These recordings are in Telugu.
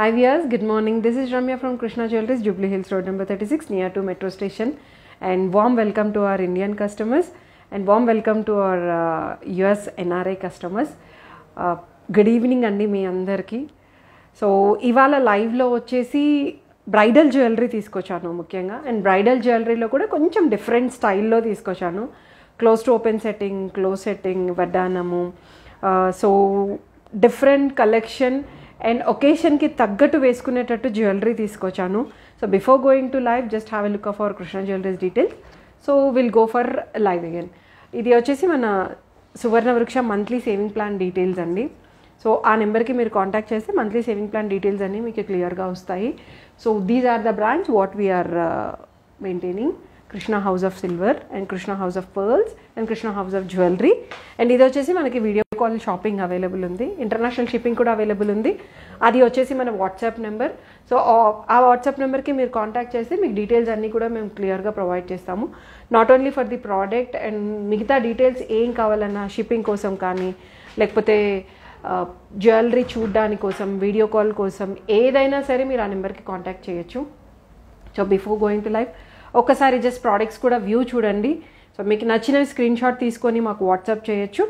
Hi viewers, good morning. This is Ramya from Krishna Jewelries, Jubilee Hills Road number 36 near to Metro Station. And warm welcome to our Indian customers and warm welcome to our uh, US NRI customers. Uh, good evening అండి మీ అందరికీ సో ఇవాళ లైవ్లో వచ్చేసి బ్రైడల్ జ్యువెలరీ తీసుకొచ్చాను ముఖ్యంగా అండ్ బ్రైడల్ జ్యువెలరీలో కూడా కొంచెం డిఫరెంట్ స్టైల్లో తీసుకొచ్చాను close to open setting close setting వడ్డానము సో డిఫరెంట్ కలెక్షన్ అండ్ ఒకేషన్కి తగ్గట్టు వేసుకునేటట్టు జ్యువెలరీ తీసుకొచ్చాను so before going to live just have a look of our Krishna jewelleries details so will go for live again ఇది వచ్చేసి మన Suvarna Vriksha monthly saving plan details అండి సో ఆ నెంబర్కి మీరు కాంటాక్ట్ చేస్తే మంత్లీ సేవింగ్ ప్లాన్ డీటెయిల్స్ అన్నీ మీకు క్లియర్గా వస్తాయి so these are the brands what we are maintaining Krishna house of silver and Krishna house of pearls and Krishna house of jewellery and ఇది వచ్చేసి మనకి వీడియో కాల్ షాపింగ్ అవైలబుల్ ఉంది ఇంటర్నేషనల్ షిప్పింగ్ కూడా అవైలబుల్ ఉంది అది వచ్చేసి మన వాట్సాప్ నెంబర్ సో ఆ వాట్సాప్ నెంబర్కి మీరు కాంటాక్ట్ చేస్తే మీకు డీటెయిల్స్ అన్నీ కూడా మేము క్లియర్గా ప్రొవైడ్ చేస్తాము not only for the product and మిగతా డీటెయిల్స్ ఏం కావాలన్నా షిప్పింగ్ కోసం కానీ లేకపోతే జ్యువెలరీ చూడడాని కోసం వీడియో కాల్ కోసం ఏదైనా సరే మీరు ఆ నెంబర్కి కాంటాక్ట్ చేయొచ్చు so before going to live ఒకసారి జస్ట్ ప్రోడక్ట్స్ కూడా వ్యూ చూడండి సో మీకు నచ్చినవి స్క్రీన్ షాట్ తీసుకొని మాకు వాట్సాప్ చేయొచ్చు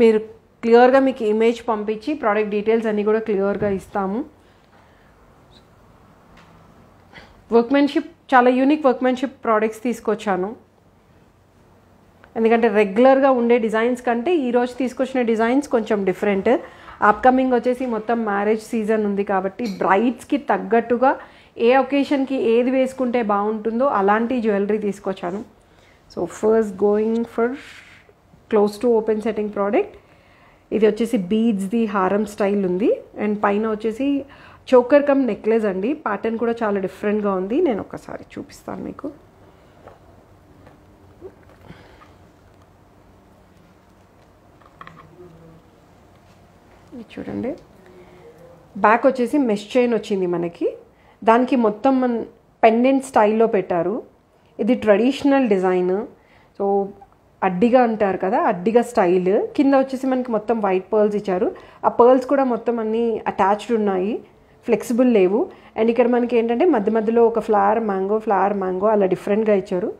మీరు క్లియర్గా మీకు ఇమేజ్ పంపించి ప్రోడక్ట్ డీటెయిల్స్ అన్నీ కూడా క్లియర్గా ఇస్తాము వర్క్మెన్షిప్ చాలా యూనిక్ వర్క్మెన్షిప్ ప్రోడక్ట్స్ తీసుకొచ్చాను ఎందుకంటే రెగ్యులర్గా ఉండే డిజైన్స్ కంటే ఈరోజు తీసుకొచ్చిన డిజైన్స్ కొంచెం డిఫరెంట్ అప్కమింగ్ వచ్చేసి మొత్తం మ్యారేజ్ సీజన్ ఉంది కాబట్టి బ్రైడ్స్కి తగ్గట్టుగా ఏ ఒకేషన్కి ఏది వేసుకుంటే బాగుంటుందో అలాంటి జ్యువెలరీ తీసుకొచ్చాను so first going for close to open setting product ఇది వచ్చేసి బీడ్స్ది హారం స్టైల్ ఉంది అండ్ పైన వచ్చేసి చోకర్ కమ్ నెక్లెస్ అండి ప్యాటర్న్ కూడా చాలా డిఫరెంట్గా ఉంది నేను ఒకసారి చూపిస్తాను మీకు చూడండి బ్యాక్ వచ్చేసి మెష్ చైన్ వచ్చింది మనకి దానికి మొత్తం పెండెంట్ స్టైల్లో పెట్టారు ఇది ట్రెడిషనల్ డిజైన్ సో అడ్డిగా అంటారు కదా అడ్డిగా స్టైల్ కింద వచ్చేసి మనకి మొత్తం వైట్ పర్ల్స్ ఇచ్చారు ఆ పర్ల్స్ కూడా మొత్తం అన్నీ అటాచ్డ్ ఉన్నాయి ఫ్లెక్సిబుల్ లేవు అండ్ ఇక్కడ మనకి ఏంటంటే మధ్య మధ్యలో ఒక ఫ్లవర్ మ్యాంగో ఫ్లవర్ మ్యాంగో అలా డిఫరెంట్గా ఇచ్చారు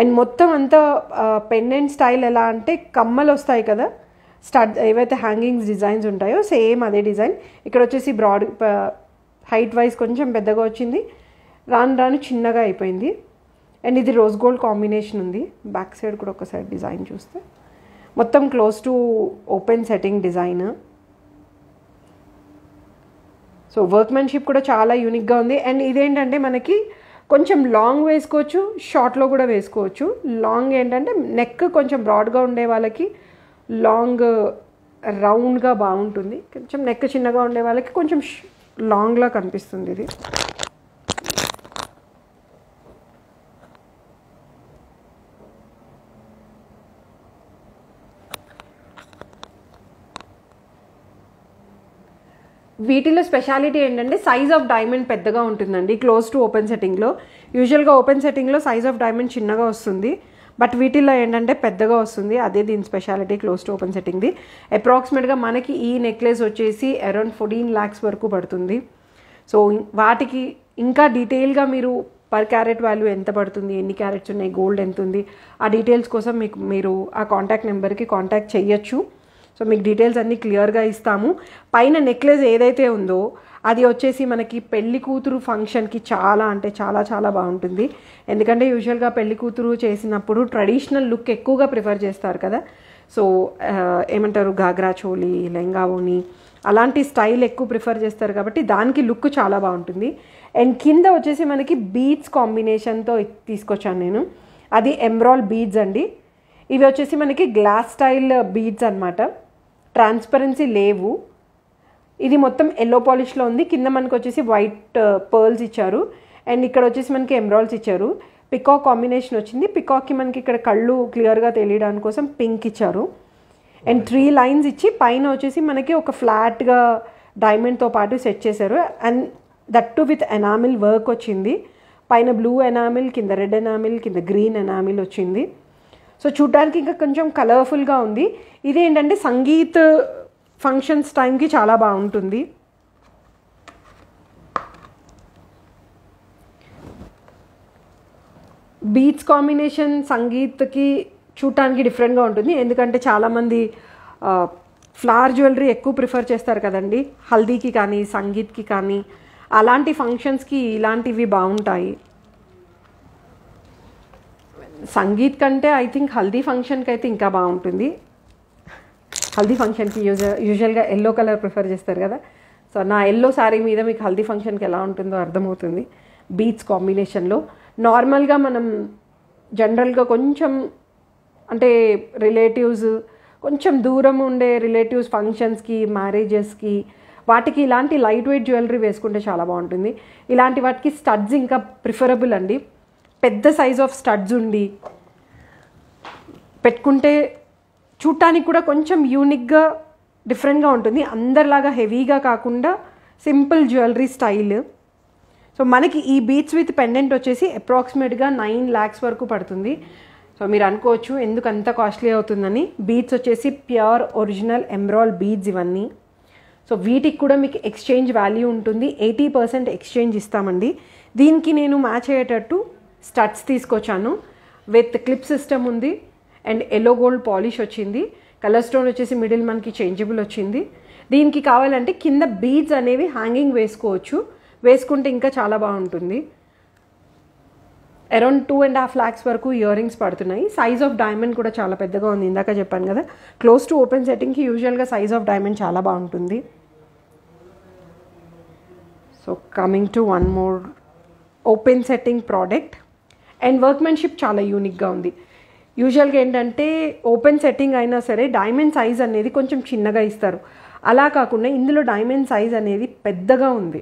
అండ్ మొత్తం అంతా పెండెంట్ స్టైల్ ఎలా అంటే కమ్మలు వస్తాయి కదా స్టార్ట్ ఏవైతే హ్యాంగింగ్స్ డిజైన్స్ ఉంటాయో సేమ్ అదే డిజైన్ ఇక్కడ వచ్చేసి బ్రాడ్ హైట్ వైజ్ కొంచెం పెద్దగా వచ్చింది రాను రాను చిన్నగా అయిపోయింది అండ్ ఇది రోజ్ గోల్డ్ కాంబినేషన్ ఉంది బ్యాక్ సైడ్ కూడా ఒకసారి డిజైన్ చూస్తే మొత్తం close to open setting design so workmanship కూడా చాలా యూనిక్గా ఉంది అండ్ ఇదేంటంటే మనకి కొంచెం లాంగ్ వేసుకోవచ్చు షార్ట్లో కూడా వేసుకోవచ్చు లాంగ్ ఏంటంటే నెక్ కొంచెం బ్రాడ్గా ఉండే వాళ్ళకి లాంగ్ రౌండ్గా బాగుంటుంది కొంచెం నెక్ చిన్నగా ఉండే వాళ్ళకి కొంచెం లాంగ్లా కనిపిస్తుంది ఇది వీటిలో స్పెషాలిటీ ఏంటంటే సైజ్ ఆఫ్ డైమండ్ పెద్దగా ఉంటుందండి క్లోజ్ టు ఓపెన్ సెట్టింగ్లో యూజువల్గా ఓపెన్ సెట్టింగ్లో సైజ్ ఆఫ్ డైమండ్ చిన్నగా వస్తుంది బట్ వీటిల్లో ఏంటంటే పెద్దగా వస్తుంది అదే దీని స్పెషాలిటీ క్లోజ్ టు ఓపెన్ సెట్టింగ్ది అప్రాక్సిమేట్గా మనకి ఈ నెక్లెస్ వచ్చేసి అరౌండ్ ఫోర్టీన్ ల్యాక్స్ వరకు పడుతుంది సో వాటికి ఇంకా డీటెయిల్గా మీరు పర్ క్యారెట్ వాల్యూ ఎంత పడుతుంది ఎన్ని క్యారెట్స్ ఉన్నాయి గోల్డ్ ఎంత ఉంది ఆ డీటెయిల్స్ కోసం మీకు మీరు ఆ కాంటాక్ట్ నెంబర్కి కాంటాక్ట్ చేయొచ్చు సో మీకు డీటెయిల్స్ అన్నీ క్లియర్గా ఇస్తాము పైన నెక్లెస్ ఏదైతే ఉందో అది వచ్చేసి మనకి పెళ్లి కూతురు ఫంక్షన్కి చాలా అంటే చాలా చాలా బాగుంటుంది ఎందుకంటే యూజువల్గా పెళ్లి కూతురు చేసినప్పుడు ట్రెడిషనల్ లుక్ ఎక్కువగా ప్రిఫర్ చేస్తారు కదా సో ఏమంటారు ఘాగ్రా చోళి లెంగా ఓని అలాంటి స్టైల్ ఎక్కువ ప్రిఫర్ చేస్తారు కాబట్టి దానికి లుక్ చాలా బాగుంటుంది అండ్ కింద వచ్చేసి మనకి బీడ్స్ కాంబినేషన్తో తీసుకొచ్చాను నేను అది ఎంబ్రాల్ బీడ్స్ అండి ఇవి వచ్చేసి మనకి గ్లాస్ స్టైల్ బీడ్స్ అనమాట ట్రాన్స్పరెన్సీ లేవు ఇది మొత్తం ఎల్లో పాలిష్లో ఉంది కింద మనకు వచ్చేసి వైట్ పర్ల్స్ uh, ఇచ్చారు అండ్ ఇక్కడ వచ్చేసి మనకి ఎమ్రాల్స్ ఇచ్చారు పికాక్ కాంబినేషన్ వచ్చింది పికాక్కి మనకి ఇక్కడ కళ్ళు క్లియర్గా తెలియడానికి కోసం పింక్ ఇచ్చారు అండ్ త్రీ లైన్స్ ఇచ్చి పైన వచ్చేసి మనకి ఒక ఫ్లాట్గా డైమండ్తో పాటు సెట్ చేశారు and that with enamel work వచ్చింది పైన బ్లూ ఎనామిల్ కింద రెడ్ ఎనామిల్ కింద గ్రీన్ ఎనామిల్ వచ్చింది సో చూడడానికి ఇంకా కొంచెం కలర్ఫుల్గా ఉంది ఇదేంటంటే సంగీత్ ఫంక్షన్స్ టైంకి చాలా బాగుంటుంది బీట్స్ కాంబినేషన్ సంగీత్కి చూడటానికి డిఫరెంట్గా ఉంటుంది ఎందుకంటే చాలామంది ఫ్లవర్ జ్యువెలరీ ఎక్కువ ప్రిఫర్ చేస్తారు కదండి హల్దీకి కానీ సంగీత్కి కానీ అలాంటి ఫంక్షన్స్కి ఇలాంటివి బాగుంటాయి సంగీత్ కంటే ఐ థింక్ హల్దీ ఫంక్షన్కి అయితే ఇంకా బాగుంటుంది హల్దీ ఫంక్షన్కి యూజ్ యూజువల్గా ఎల్లో కలర్ ప్రిఫర్ చేస్తారు కదా సో నా ఎల్లో శారీ మీద మీకు హల్దీ ఫంక్షన్కి ఎలా ఉంటుందో అర్థమవుతుంది బీచ్ కాంబినేషన్లో నార్మల్గా మనం జనరల్గా కొంచెం అంటే రిలేటివ్స్ కొంచెం దూరం ఉండే రిలేటివ్స్ ఫంక్షన్స్కి మ్యారేజెస్కి వాటికి ఇలాంటి లైట్ వెయిట్ జ్యువెలరీ వేసుకుంటే చాలా బాగుంటుంది ఇలాంటి వాటికి స్టడ్స్ ఇంకా ప్రిఫరబుల్ అండి పెద్ద సైజ్ ఆఫ్ స్టడ్స్ ఉండి పెట్టుకుంటే చూడటానికి కూడా కొంచెం యూనిక్గా డిఫరెంట్గా ఉంటుంది అందరిలాగా హెవీగా కాకుండా సింపుల్ జ్యువెలరీ స్టైల్ సో మనకి ఈ బీట్స్ విత్ పెండెంట్ వచ్చేసి అప్రాక్సిమేట్గా నైన్ ల్యాక్స్ వరకు పడుతుంది సో మీరు అనుకోవచ్చు ఎందుకు అంత కాస్ట్లీ అవుతుందని బీట్స్ వచ్చేసి ప్యూర్ ఒరిజినల్ ఎంబ్రాల్ బీడ్స్ ఇవన్నీ సో వీటికి కూడా మీకు ఎక్స్చేంజ్ వాల్యూ ఉంటుంది ఎయిటీ పర్సెంట్ ఎక్స్చేంజ్ ఇస్తామండి దీనికి నేను మ్యాచ్ అయ్యేటట్టు స్టడ్స్ తీసుకొచ్చాను విత్ క్లిప్ సిస్టమ్ ఉంది అండ్ ఎల్లో గోల్డ్ పాలిష్ వచ్చింది కలర్ స్టోన్ వచ్చేసి మిడిల్ మనకి చేంజబుల్ వచ్చింది దీనికి కావాలంటే కింద బీడ్స్ అనేవి హ్యాంగింగ్ వేసుకోవచ్చు వేసుకుంటే ఇంకా చాలా బాగుంటుంది around two and half lakhs వరకు ఇయర్ రింగ్స్ పడుతున్నాయి సైజ్ ఆఫ్ డైమండ్ కూడా చాలా పెద్దగా ఉంది ఇందాక చెప్పాను కదా క్లోజ్ టు ఓపెన్ సెట్టింగ్కి యూజువల్గా సైజ్ ఆఫ్ డైమండ్ చాలా బాగుంటుంది so coming to one more open setting product and workmanship చాలా యూనిక్గా ఉంది యూజువల్గా ఏంటంటే ఓపెన్ సెట్టింగ్ అయినా సరే డైమండ్ సైజ్ అనేది కొంచెం చిన్నగా ఇస్తారు అలా కాకుండా ఇందులో డైమండ్ సైజ్ అనేది పెద్దగా ఉంది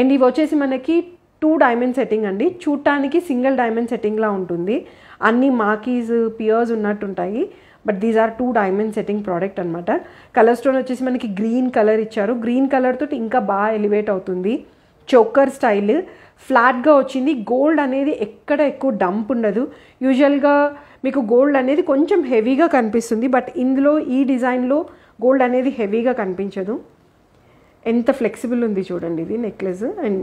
అండ్ ఇవి వచ్చేసి మనకి టూ డైమండ్ సెట్టింగ్ అండి చూడటానికి సింగిల్ డైమండ్ సెట్టింగ్లా ఉంటుంది అన్ని మాకీస్ పియర్స్ ఉన్నట్టు ఉంటాయి but these are two diamond setting product అనమాట కలర్ స్టోన్ వచ్చేసి మనకి గ్రీన్ కలర్ ఇచ్చారు గ్రీన్ కలర్ తోటి ఇంకా బాగా ఎలివేట్ అవుతుంది చోకర్ స్టైల్ ఫ్లాట్గా వచ్చింది గోల్డ్ అనేది ఎక్కడ ఎక్కువ డంప్ ఉండదు యూజువల్గా మీకు గోల్డ్ అనేది కొంచెం హెవీగా కనిపిస్తుంది బట్ ఇందులో ఈ డిజైన్లో గోల్డ్ అనేది హెవీగా కనిపించదు ఎంత ఫ్లెక్సిబుల్ ఉంది చూడండి ఇది నెక్లెస్ అండ్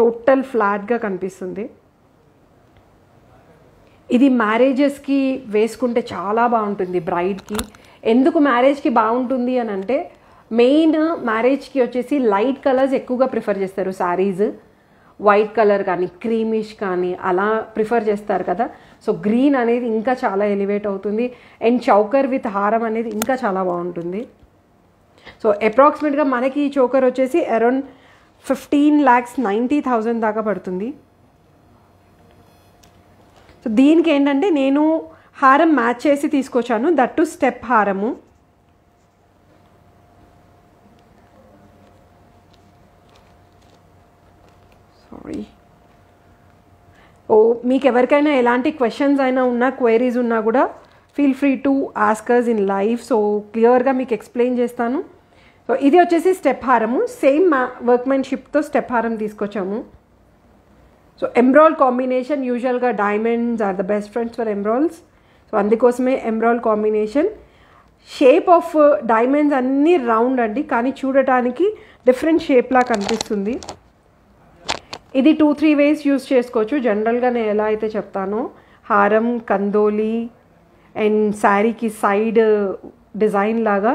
టోటల్ ఫ్లాట్గా కనిపిస్తుంది ఇది మ్యారేజెస్కి వేసుకుంటే చాలా బాగుంటుంది బ్రైడ్కి ఎందుకు మ్యారేజ్కి బాగుంటుంది అని అంటే మెయిన్ మ్యారేజ్కి వచ్చేసి లైట్ కలర్స్ ఎక్కువగా ప్రిఫర్ చేస్తారు శారీస్ వైట్ కలర్ కానీ క్రీమిష్ కానీ అలా ప్రిఫర్ చేస్తారు కదా సో గ్రీన్ అనేది ఇంకా చాలా ఎలివేట్ అవుతుంది అండ్ చౌకర్ విత్ హారం అనేది ఇంకా చాలా బాగుంటుంది సో అప్రాక్సిమేట్గా మనకి ఈ చౌకర్ వచ్చేసి around fifteen lakhs ninety thousand దాకా పడుతుంది సో దీనికి ఏంటంటే నేను హారం మ్యాచ్ చేసి తీసుకొచ్చాను దట్టు స్టెప్ హారము సారీ ఓ oh, మీకు ఎవరికైనా ఎలాంటి క్వశ్చన్స్ అయినా ఉన్నా క్వైరీస్ ఉన్నా కూడా feel free to ask us in live so క్లియర్గా మీకు ఎక్స్ప్లెయిన్ చేస్తాను సో ఇది వచ్చేసి స్టెప్ హారము సేమ్ మా వర్క్మెన్షిప్తో స్టెప్ హారం తీసుకొచ్చాము సో ఎంబ్రాయిల్ కాంబినేషన్ యూజువల్గా diamonds are the best friends for emeralds so అందుకోసమే ఎంబ్రాయిల్ కాంబినేషన్ షేప్ ఆఫ్ డైమండ్స్ అన్నీ రౌండ్ అండి కానీ చూడటానికి డిఫరెంట్ షేప్లా కనిపిస్తుంది ఇది టూ త్రీ వేస్ యూస్ చేసుకోవచ్చు జనరల్గా నేను ఎలా అయితే చెప్తానో హారం కందోలి అండ్ శారీకి సైడ్ డిజైన్ లాగా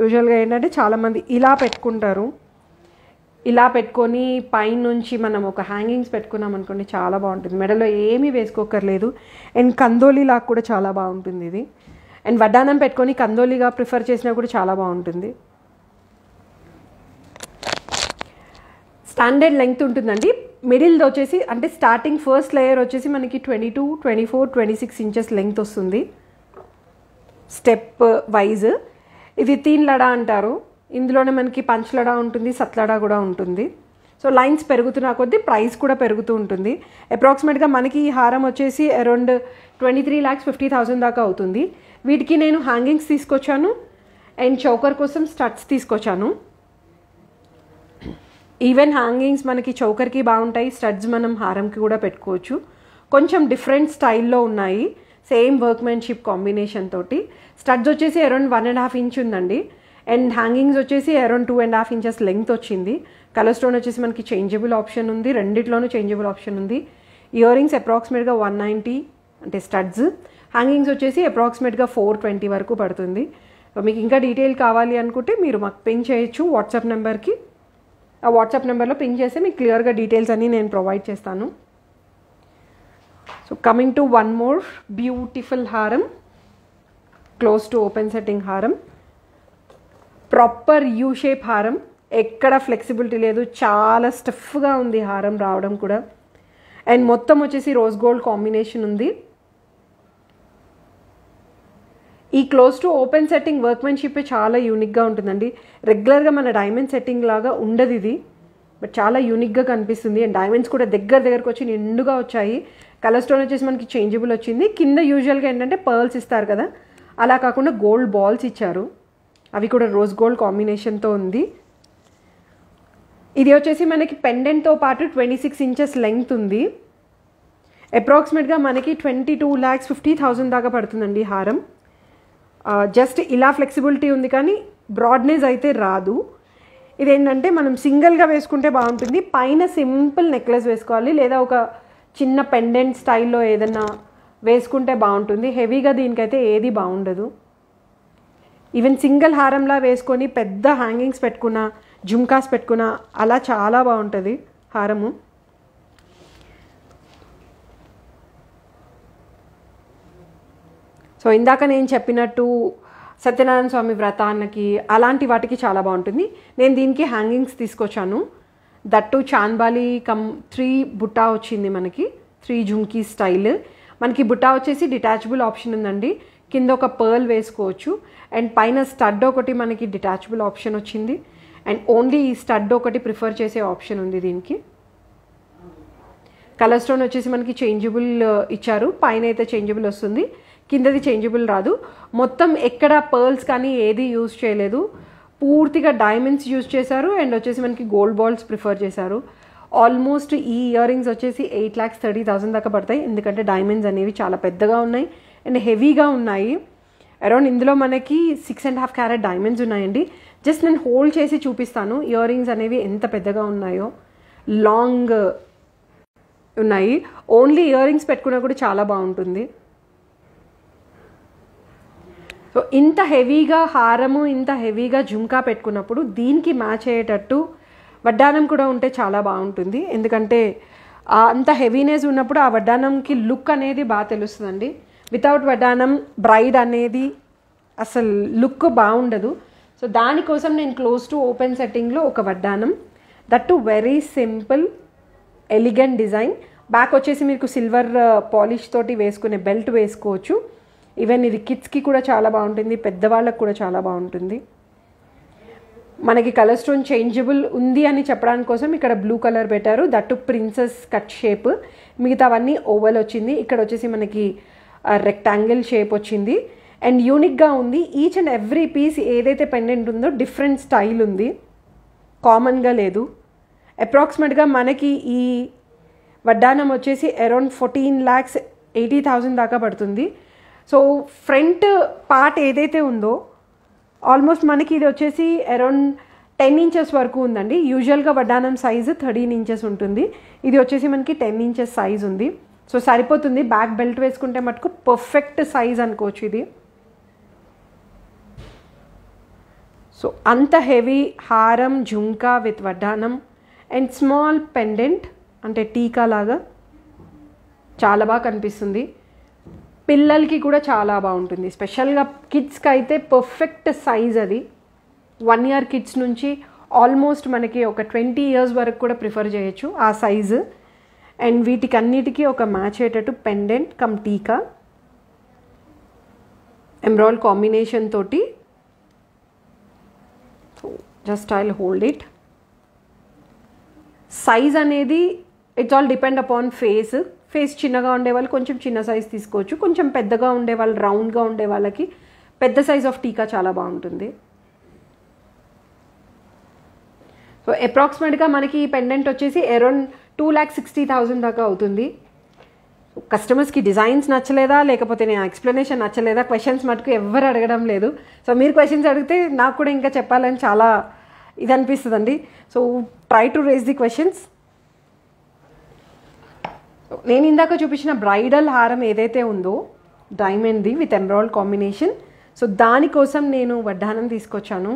యూజువల్గా ఏంటంటే చాలామంది ఇలా పెట్టుకుంటారు ఇలా పెట్టుకొని నుంచి మనం ఒక హ్యాంగింగ్స్ పెట్టుకున్నాం అనుకోండి చాలా బాగుంటుంది మెడలో ఏమీ వేసుకోకర్లేదు అండ్ కందోలి లాగా కూడా చాలా బాగుంటుంది ఇది అండ్ వడ్డానం పెట్టుకొని కందోలిగా ప్రిఫర్ చేసినా కూడా చాలా బాగుంటుంది స్టాండర్డ్ లెంగ్త్ ఉంటుందండి మిడిల్ది వచ్చేసి అంటే స్టార్టింగ్ ఫస్ట్ లేయర్ వచ్చేసి మనకి twenty two twenty four twenty six inches length వస్తుంది స్టెప్ వైజ్ ఇది తీన్ లడా అంటారు ఇందులోనే మనకి పంచ్ లడా ఉంటుంది సత్లడా కూడా ఉంటుంది సో లైన్స్ పెరుగుతున్న కొద్దీ ప్రైస్ కూడా పెరుగుతూ ఉంటుంది అప్రాక్సిమేట్గా మనకి ఈ హారం వచ్చేసి around twenty three lakhs fifty thousand దాకా అవుతుంది వీటికి నేను హ్యాంగింగ్స్ తీసుకొచ్చాను అండ్ చౌకర్ కోసం స్టడ్స్ తీసుకొచ్చాను ఈవెన్ హ్యాంగింగ్స్ మనకి చౌకర్కి బాగుంటాయి స్టడ్స్ మనం హారంకి కూడా పెట్టుకోవచ్చు కొంచెం డిఫరెంట్ స్టైల్లో ఉన్నాయి సేమ్ వర్క్మెన్షిప్ కాంబినేషన్ తోటి స్టడ్స్ వచ్చేసి around one and half inch ఉందండి అండ్ హ్యాంగింగ్స్ వచ్చేసి around two and half inches length వచ్చింది కలర్ స్టోన్ వచ్చేసి మనకి చేంజబుల్ ఆప్షన్ ఉంది రెండిట్లోనూ చేంజబుల్ ఆప్షన్ ఉంది ఇయర్ రింగ్స్ అప్రాక్సిమేట్గా వన్ నైంటీ అంటే స్టడ్స్ హ్యాంగింగ్స్ వచ్చేసి అప్రాక్సిమేట్గా ఫోర్ ట్వంటీ వరకు పడుతుంది మీకు ఇంకా డీటెయిల్ కావాలి అనుకుంటే మీరు మాకు పెన్ చేయొచ్చు వాట్సాప్ నెంబర్కి ఆ వాట్సాప్ నెంబర్లో పింక్ చేస్తే మీకు క్లియర్గా డీటెయిల్స్ అన్నీ నేను ప్రొవైడ్ చేస్తాను so coming to one more beautiful హారం క్లోజ్ టు ఓపెన్ సెట్టింగ్ హారం ప్రాపర్ యూ షేప్ హారం ఎక్కడ ఫ్లెక్సిబిలిటీ లేదు చాలా స్టఫ్గా ఉంది హారం రావడం కూడా అండ్ మొత్తం వచ్చేసి రోజ్ గోల్డ్ కాంబినేషన్ ఉంది ఈ close to open setting workmanship చాలా యూనిక్గా ఉంటుందండి రెగ్యులర్గా మన డైమండ్ సెట్టింగ్ లాగా ఉండదు ఇది బట్ చాలా యూనిక్గా కనిపిస్తుంది అండ్ డైమండ్స్ కూడా దగ్గర దగ్గరకు వచ్చి నిండుగా వచ్చాయి కలర్ స్టోన్ వచ్చేసి మనకి చేంజబుల్ వచ్చింది కింద యూజువల్గా ఏంటంటే పర్ల్స్ ఇస్తారు కదా అలా కాకుండా గోల్డ్ బాల్స్ ఇచ్చారు అవి కూడా రోజ్ గోల్డ్ కాంబినేషన్తో ఉంది ఇది వచ్చేసి మనకి పెండెంట్తో పాటు ట్వంటీ సిక్స్ ఇంచెస్ లెంగ్త్ ఉంది అప్రాక్సిమేట్గా మనకి twenty two lakhs fifty thousand దాకా పడుతుందండి హారం జస్ట్ ఇలా ఫ్లెక్సిబిలిటీ ఉంది కానీ బ్రాడ్నెస్ అయితే రాదు ఇదేంటంటే మనం సింగిల్గా వేసుకుంటే బాగుంటుంది పైన సింపుల్ నెక్లెస్ వేసుకోవాలి లేదా ఒక చిన్న పెండెంట్ స్టైల్లో ఏదన్నా వేసుకుంటే బాగుంటుంది హెవీగా దీనికైతే ఏది బాగుండదు ఈవెన్ సింగిల్ హారంలా వేసుకొని పెద్ద హ్యాంగింగ్స్ పెట్టుకున్న జుమ్కాస్ పెట్టుకున్న అలా చాలా బాగుంటుంది హారము సో ఇందాక నేను చెప్పినట్టు సత్యనారాయణ స్వామి వ్రతానికి అలాంటి వాటికి చాలా బాగుంటుంది నేను దీనికి హ్యాంగింగ్స్ తీసుకొచ్చాను దట్టు చాన్బాలి కమ్ త్రీ బుట్టా వచ్చింది మనకి త్రీ జుంకీ స్టైల్ మనకి బుట్టా వచ్చేసి డిటాచబుల్ ఆప్షన్ ఉందండి కింద ఒక పర్ల్ వేసుకోవచ్చు అండ్ పైన స్టడ్ ఒకటి మనకి డిటాచబుల్ ఆప్షన్ వచ్చింది అండ్ ఓన్లీ ఈ స్టడ్ ఒకటి ప్రిఫర్ చేసే ఆప్షన్ ఉంది దీనికి కలర్ స్టోన్ వచ్చేసి మనకి చేంజబుల్ ఇచ్చారు పైన అయితే చేంజబుల్ వస్తుంది కిందది చేంజబుల్ రాదు మొత్తం ఎక్కడ పర్ల్స్ కానీ ఏది యూజ్ చేయలేదు పూర్తిగా డైమండ్స్ యూజ్ చేశారు అండ్ వచ్చేసి మనకి గోల్డ్ బాల్స్ ప్రిఫర్ చేశారు ఆల్మోస్ట్ ఈ ఇయర్ రింగ్స్ వచ్చేసి ఎయిట్ ల్యాక్స్ థర్టీ థౌసండ్ దాకా పడతాయి ఎందుకంటే డైమండ్స్ అనేవి చాలా పెద్దగా ఉన్నాయి అండ్ హెవీగా ఉన్నాయి అరౌండ్ ఇందులో మనకి six and half carat diamonds ఉన్నాయండి జస్ట్ నేను హోల్డ్ చేసి చూపిస్తాను ఇయర్ రింగ్స్ అనేవి ఎంత పెద్దగా ఉన్నాయో లాంగ్ ఉన్నాయి ఓన్లీ ఇయర్ రింగ్స్ పెట్టుకున్నా కూడా చాలా బాగుంటుంది సో ఇంత హెవీగా హారము ఇంత హెవీగా జుంకా పెట్టుకున్నప్పుడు దీనికి మ్యాచ్ అయ్యేటట్టు వడ్డానం కూడా ఉంటే చాలా బాగుంటుంది ఎందుకంటే అంత హెవీనెస్ ఉన్నప్పుడు ఆ వడ్డానంకి లుక్ అనేది బాగా తెలుస్తుందండి వితౌట్ వడ్డానం బ్రైడ్ అనేది అసలు లుక్ బాగుండదు సో దానికోసం నేను క్లోజ్ టు ఓపెన్ సెట్టింగ్లో ఒక వడ్డానం that to very simple elegant design back వచ్చేసి మీకు సిల్వర్ పాలిష్ uh, తోటి వేసుకునే బెల్ట్ వేసుకోవచ్చు ఈవెన్ ఇది కిడ్స్కి కూడా చాలా బాగుంటుంది పెద్దవాళ్ళకు కూడా చాలా బాగుంటుంది మనకి కలర్ స్టోన్ చేంజబుల్ ఉంది అని చెప్పడానికి కోసం ఇక్కడ బ్లూ కలర్ పెట్టారు దట్టు ప్రిన్సెస్ కట్ షేప్ మిగతా అవన్నీ ఓవల్ వచ్చింది ఇక్కడ వచ్చేసి మనకి రెక్టాంగిల్ షేప్ వచ్చింది అండ్ యూనిక్గా ఉంది ఈచ్ అండ్ ఎవ్రీ పీస్ ఏదైతే పెండెంట్ ఉందో డిఫరెంట్ స్టైల్ ఉంది కామన్గా లేదు అప్రాక్సిమేట్గా మనకి ఈ వడ్డానం వచ్చేసి around fourteen lakhs eighty thousand దాకా పడుతుంది సో ఫ్రంట్ పార్ట్ ఏదైతే ఉందో ఆల్మోస్ట్ మనకి ఇది వచ్చేసి అరౌండ్ టెన్ ఇంచెస్ వరకు ఉందండి యూజువల్గా వడ్డానం సైజు థర్టీన్ ఇంచెస్ ఉంటుంది ఇది వచ్చేసి మనకి టెన్ ఇంచెస్ సైజ్ ఉంది సో సరిపోతుంది బ్యాక్ బెల్ట్ వేసుకుంటే మటుకు పర్ఫెక్ట్ సైజ్ అనుకోవచ్చు ఇది సో అంత హెవీ హారం జుంకా విత్ వడ్డానం అండ్ స్మాల్ పెండెంట్ అంటే టీకా లాగా చాలా బాగా కనిపిస్తుంది పిల్లలకి కూడా చాలా బాగుంటుంది స్పెషల్గా కిడ్స్కి అయితే పర్ఫెక్ట్ సైజ్ అది వన్ ఇయర్ కిడ్స్ నుంచి ఆల్మోస్ట్ మనకి ఒక ట్వంటీ ఇయర్స్ వరకు కూడా ప్రిఫర్ చేయొచ్చు ఆ సైజు అండ్ వీటికి అన్నిటికీ ఒక మ్యాచ్ అయ్యేటట్టు పెండెంట్ కమ్ టీకా ఎంబ్రాయిల్ కాంబినేషన్ తోటి just I'll hold it size అనేది it's all depend upon face face చిన్నగా ఉండే వాళ్ళు కొంచెం చిన్న సైజ్ తీసుకోవచ్చు కొంచెం పెద్దగా ఉండే వాళ్ళు రౌండ్గా ఉండే వాళ్ళకి పెద్ద సైజ్ ఆఫ్ టీకా చాలా బాగుంటుంది సో అప్రాక్సిమేట్గా మనకి ఈ పెండెంట్ వచ్చేసి around two lakh sixty thousand దాకా అవుతుంది కస్టమర్స్కి డిజైన్స్ నచ్చలేదా లేకపోతే నేను ఎక్స్ప్లెనేషన్ నచ్చలేదా క్వశ్చన్స్ మటుకు ఎవరు అడగడం లేదు సో మీరు క్వశ్చన్స్ అడిగితే నాకు కూడా ఇంకా చెప్పాలని చాలా ఇది అనిపిస్తుందండి so try to raise the questions నేను ఇందాక చూపించిన బ్రైడల్ హారం ఏదైతే ఉందో డైమండ్ది విత్ ఎంబ్రాయిల్ కాంబినేషన్ సో దానికోసం నేను వడ్డానం తీసుకొచ్చాను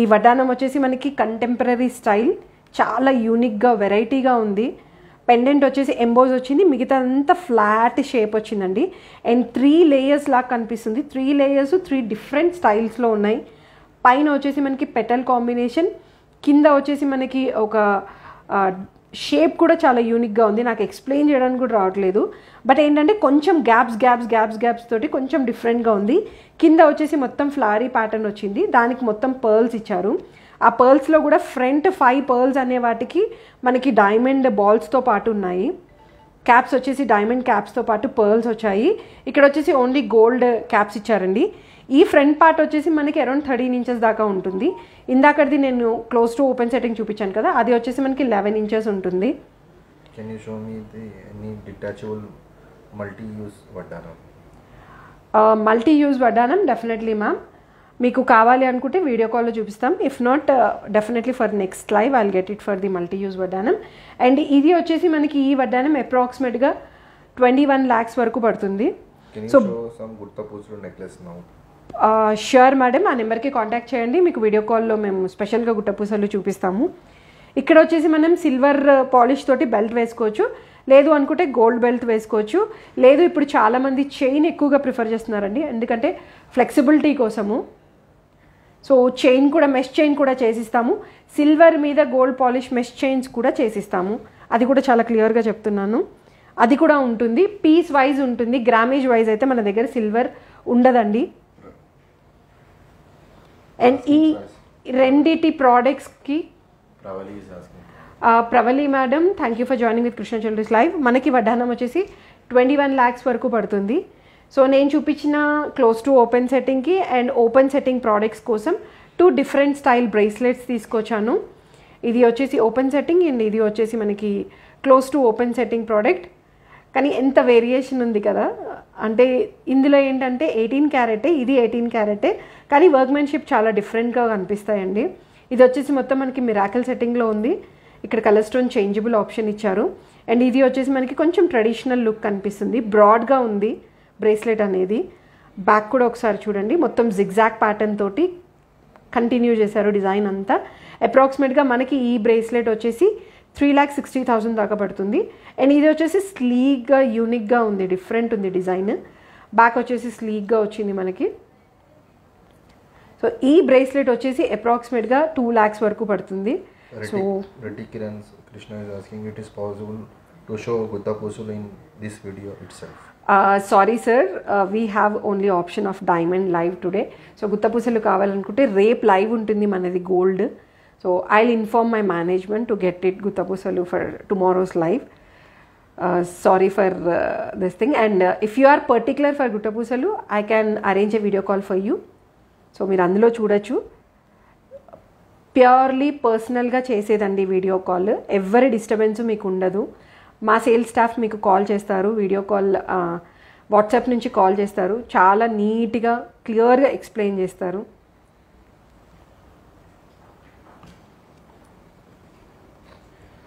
ఈ వడ్డానం వచ్చేసి మనకి కంటెంపరీ స్టైల్ చాలా యూనిక్గా వెరైటీగా ఉంది పెండెంట్ వచ్చేసి ఎంబోజ్ వచ్చింది మిగతా అంతా ఫ్లాట్ షేప్ వచ్చిందండి అండ్ త్రీ లేయర్స్ లాగా కనిపిస్తుంది త్రీ లేయర్స్ త్రీ డిఫరెంట్ స్టైల్స్లో ఉన్నాయి పైన వచ్చేసి మనకి పెటల్ కాంబినేషన్ కింద వచ్చేసి మనకి ఒక షేప్ కూడా చాలా యూనిక్గా ఉంది నాకు ఎక్స్ప్లెయిన్ చేయడానికి కూడా రావట్లేదు బట్ ఏంటంటే కొంచెం గ్యాప్స్ గ్యాప్స్ గ్యాప్స్ గ్యాప్స్ తోటి కొంచెం డిఫరెంట్గా ఉంది కింద వచ్చేసి మొత్తం ఫ్లారీ ప్యాటర్న్ వచ్చింది దానికి మొత్తం పర్ల్స్ ఇచ్చారు ఆ పర్ల్స్లో కూడా ఫ్రంట్ ఫైవ్ పర్ల్స్ అనే వాటికి మనకి డైమండ్ బాల్స్తో పాటు ఉన్నాయి క్యాప్స్ వచ్చేసి డైమండ్ క్యాప్స్తో పాటు పర్ల్స్ వచ్చాయి ఇక్కడ వచ్చేసి ఓన్లీ గోల్డ్ క్యాప్స్ ఇచ్చారండి ఈ ఫ్రంట్ పార్ట్ వచ్చేసి మనకి అరౌండ్ థర్టీన్ ఇంచెస్ దాకా ఉంటుంది ఇందాకది నేను క్లోజ్ టు ఓపెన్ సెట్టింగ్ చూపించాను కదా అది వచ్చేసి మనకి లెవెన్ ఇంచెస్ ఉంటుంది మల్టీ యూజ్ వడ్డానం డెఫినెట్లీ మ్యామ్ మీకు కావాలి అనుకుంటే వీడియో కాల్లో చూపిస్తాం if not definitely for next live I'll get it for the multi use వడ్డానం అండ్ ఇది వచ్చేసి మనకి ఈ వడ్డానం అప్రాక్సిమేట్గా ట్వంటీ వన్ ల్యాక్స్ వరకు పడుతుంది సో షూర్ మేడం ఆ నెంబర్కి కాంటాక్ట్ చేయండి మీకు వీడియో కాల్లో మేము స్పెషల్గా గుట్టపూసలు చూపిస్తాము ఇక్కడ వచ్చేసి మనం సిల్వర్ పాలిష్ తోటి బెల్ట్ వేసుకోవచ్చు లేదు అనుకుంటే గోల్డ్ బెల్ట్ వేసుకోవచ్చు లేదు ఇప్పుడు చాలామంది చైన్ ఎక్కువగా ప్రిఫర్ చేస్తున్నారండి ఎందుకంటే ఫ్లెక్సిబిలిటీ కోసము సో చైన్ కూడా మెష్ చైన్ కూడా చేసిస్తాము సిల్వర్ మీద గోల్డ్ పాలిష్ మెష్ చైన్స్ కూడా చేసిస్తాము అది కూడా చాలా క్లియర్గా చెప్తున్నాను అది కూడా ఉంటుంది పీస్ వైజ్ ఉంటుంది గ్రామేజ్ వైజ్ అయితే మన దగ్గర సిల్వర్ ఉండదండి అండ్ ఈ రెండిటి ప్రోడక్ట్స్కి Pravali madam thank you for joining with Krishna children's live మనకి వడ్డానం వచ్చేసి ట్వంటీ వన్ ల్యాక్స్ వరకు పడుతుంది సో నేను చూపించిన క్లోజ్ టు ఓపెన్ సెట్టింగ్కి అండ్ ఓపెన్ సెట్టింగ్ ప్రోడక్ట్స్ కోసం టూ డిఫరెంట్ స్టైల్ బ్రేస్లెట్స్ తీసుకొచ్చాను ఇది వచ్చేసి ఓపెన్ సెట్టింగ్ అండ్ ఇది వచ్చేసి మనకి close to open setting product కానీ ఎంత వేరియేషన్ ఉంది కదా అంటే ఇందులో ఏంటంటే ఎయిటీన్ క్యారెటే ఇది ఎయిటీన్ క్యారెటే కానీ వర్క్మెన్షిప్ చాలా డిఫరెంట్గా కనిపిస్తాయండి ఇది వచ్చేసి మొత్తం మనకి మిరాకల్ సెట్టింగ్లో ఉంది ఇక్కడ కలర్ స్టోన్ చేంజబుల్ ఆప్షన్ ఇచ్చారు అండ్ ఇది వచ్చేసి మనకి కొంచెం ట్రెడిషనల్ లుక్ కనిపిస్తుంది బ్రాడ్గా ఉంది బ్రేస్లెట్ అనేది బ్యాక్ కూడా ఒకసారి చూడండి మొత్తం జిగ్జాక్ ప్యాటర్న్ తోటి కంటిన్యూ చేశారు డిజైన్ అంతా అప్రాక్సిమేట్గా మనకి ఈ బ్రేస్లెట్ వచ్చేసి త్రీ ల్యాక్ సిక్స్టీ థౌజండ్ దాకా పడుతుంది అండ్ ఇది వచ్చేసి స్లీగ్గా యూనిక్గా ఉంది డిఫరెంట్ ఉంది డిజైన్ బ్యాక్ వచ్చేసి స్లీగ్గా వచ్చింది మనకి సో ఈ బ్రేస్లెట్ వచ్చేసి అప్రాక్సిమేట్గా టూ ల్యాక్స్ వరకు పడుతుంది so Reddy Kiran Krishna it is possible to show గుత్తా పూసులు in this video it sorry sir we have only option of diamond live today so గుత్తపూసలు కావాలనుకుంటే రేపు లైవ్ ఉంటుంది మనది gold So I'll inform my management to get it Gutapusalu for tomorrow's live. Uh, sorry for uh, this thing. And uh, if you are particular for Gutapusalu, I can arrange a video call for you. So మీరు అందులో చూడొచ్చు ప్యూర్లీ పర్సనల్గా చేసేదండి వీడియో కాల్ ఎవరి డిస్టర్బెన్స్ మీకు ఉండదు మా సేల్స్ స్టాఫ్ మీకు కాల్ చేస్తారు వీడియో కాల్ వాట్సాప్ నుంచి కాల్ చేస్తారు చాలా నీట్గా క్లియర్గా ఎక్స్ప్లెయిన్ చేస్తారు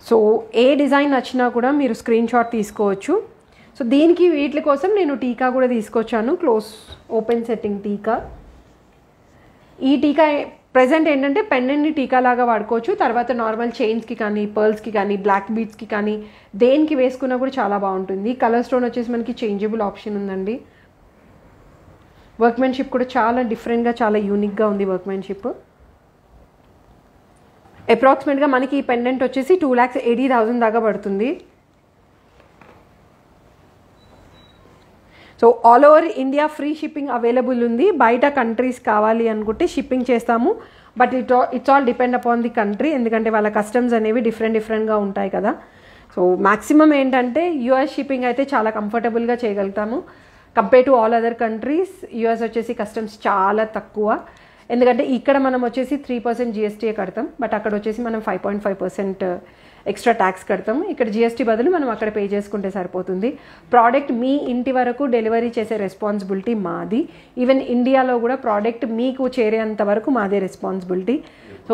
సో ఏ డిజైన్ నచ్చినా కూడా మీరు స్క్రీన్ షాట్ తీసుకోవచ్చు సో దీనికి వీటి కోసం నేను టీకా కూడా తీసుకొచ్చాను క్లోజ్ ఓపెన్ సెట్టింగ్ టీకా ఈ టీకా ప్రజెంట్ ఏంటంటే పెన్నెంట్ని టీకా లాగా వాడుకోవచ్చు తర్వాత నార్మల్ చైన్స్కి కానీ పర్ల్స్కి కానీ బ్లాక్ బీట్స్కి కానీ దేనికి వేసుకున్నా కూడా చాలా బాగుంటుంది కలర్ స్టోన్ వచ్చేసి మనకి చేంజబుల్ ఆప్షన్ ఉందండి వర్క్మెన్షిప్ కూడా చాలా డిఫరెంట్గా చాలా యూనిక్గా ఉంది వర్క్మెన్షిప్ అప్రాక్సిమేట్గా మనకి ఈ పెండెంట్ వచ్చేసి టూ ల్యాక్స్ ఎయిటీ థౌజండ్ దాకా పడుతుంది so all over India free shipping available ఉంది బయట కంట్రీస్ కావాలి అనుకుంటే షిప్పింగ్ చేస్తాము but it it's all depend upon the country ఎందుకంటే వాళ్ళ కస్టమ్స్ అనేవి డిఫరెంట్ డిఫరెంట్గా ఉంటాయి కదా సో మ్యాక్సిమం ఏంటంటే యుఎస్ షిప్పింగ్ అయితే చాలా కంఫర్టబుల్గా చేయగలుగుతాము compare to all other countries US వచ్చేసి కస్టమ్స్ చాలా తక్కువ ఎందుకంటే ఇక్కడ మనం వచ్చేసి త్రీ పర్సెంట్ జిఎస్టీ కడతాం బట్ అక్కడ వచ్చేసి మనం five point five percent extra tax కడతాం ఇక్కడ జిఎస్టీ బదులు మనం అక్కడ పే చేసుకుంటే సరిపోతుంది ప్రోడక్ట్ మీ ఇంటి వరకు డెలివరీ చేసే రెస్పాన్సిబిలిటీ మాది ఈవెన్ ఇండియాలో కూడా ప్రోడక్ట్ మీకు చేరేంత వరకు మాదే రెస్పాన్సిబిలిటీ సో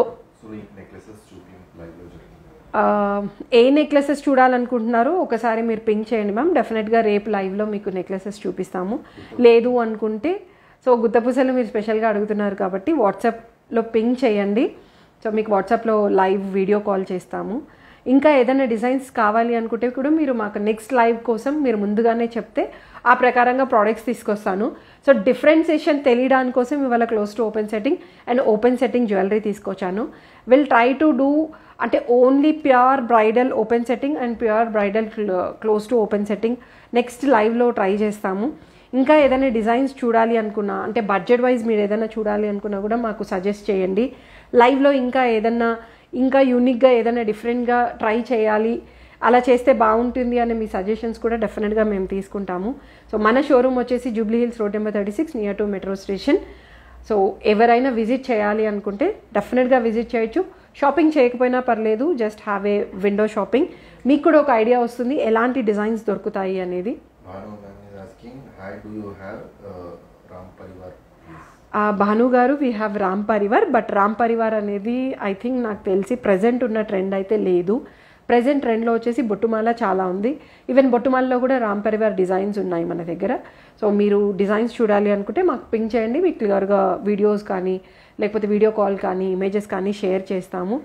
uh, ఏ నెక్లెసెస్ చూడాలనుకుంటున్నారో ఒకసారి మీరు పింక్ చేయండి మ్యామ్ డెఫినెట్గా రేపు లైవ్లో మీకు నెక్లెసెస్ చూపిస్తాము లేదు అనుకుంటే సో గుత్తపూసలు మీరు స్పెషల్గా అడుగుతున్నారు కాబట్టి వాట్సాప్లో పింగ్ చేయండి సో మీకు వాట్సాప్లో లైవ్ వీడియో కాల్ చేస్తాము ఇంకా ఏదైనా డిజైన్స్ కావాలి అనుకుంటే కూడా మీరు మాకు నెక్స్ట్ లైవ్ కోసం మీరు ముందుగానే చెప్తే ఆ ప్రకారంగా ప్రోడక్ట్స్ తీసుకొస్తాను సో డిఫరెన్సేషన్ తెలియడానికి కోసం ఇవాళ close to open setting and open setting jewellery తీసుకొచ్చాను విల్ ట్రై టు డూ అంటే only pure bridal open setting and pure bridal close to open setting next లైవ్లో ట్రై చేస్తాము ఇంకా ఏదైనా డిజైన్స్ చూడాలి అనుకున్నా అంటే బడ్జెట్ వైజ్ మీరు ఏదైనా చూడాలి అనుకున్నా కూడా మాకు సజెస్ట్ చేయండి లైవ్లో ఇంకా ఏదన్నా ఇంకా యూనిక్గా ఏదైనా డిఫరెంట్గా ట్రై చేయాలి అలా చేస్తే బాగుంటుంది అనే మీ సజెషన్స్ కూడా డెఫినెట్గా మేము తీసుకుంటాము సో మన షోరూమ్ వచ్చేసి Jubilee Hills road number thirty six near to metro station so ఎవరైనా విజిట్ చేయాలి అనుకుంటే డెఫినెట్గా విజిట్ చేయొచ్చు షాపింగ్ చేయకపోయినా పర్లేదు just have a window shopping మీకు కూడా ఒక ఐడియా వస్తుంది ఎలాంటి డిజైన్స్ దొరుకుతాయి అనేది Uh, Bhanu garu we have Ram Parivar but Ram Parivar అనేది ఐ థింక్ నాకు తెలిసి ప్రజెంట్ ఉన్న ట్రెండ్ అయితే లేదు ప్రజెంట్ ట్రెండ్లో వచ్చేసి బొట్టుమాల చాలా ఉంది ఈవెన్ బొట్టుమాలలో కూడా రామ్ పరివార్ డిజైన్స్ ఉన్నాయి మన దగ్గర సో మీరు డిజైన్స్ చూడాలి అనుకుంటే మాకు పింక్ చేయండి మీకు క్లియర్గా వీడియోస్ కానీ లేకపోతే వీడియో కాల్ కానీ ఇమేజెస్ కానీ షేర్ చేస్తాము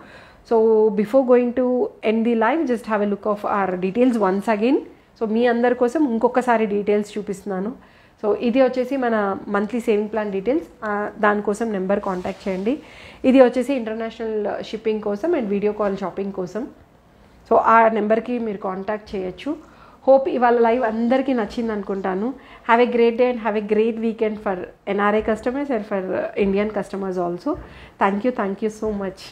so before going to end the live just have a look of our details once again so మీ అందరి కోసం ఇంకొకసారి డీటెయిల్స్ చూపిస్తున్నాను సో ఇది వచ్చేసి మన మంత్లీ సేవింగ్ ప్లాన్ డీటెయిల్స్ దానికోసం నెంబర్ కాంటాక్ట్ చేయండి ఇది వచ్చేసి ఇంటర్నేషనల్ షిప్పింగ్ కోసం అండ్ వీడియో కాల్ షాపింగ్ కోసం సో ఆ నెంబర్కి మీరు కాంటాక్ట్ చేయొచ్చు హోప్ ఇవాళ లైవ్ అందరికీ నచ్చింది అనుకుంటాను have a great day and have a great weekend for NRI customers and for Indian customers also thank you thank you so much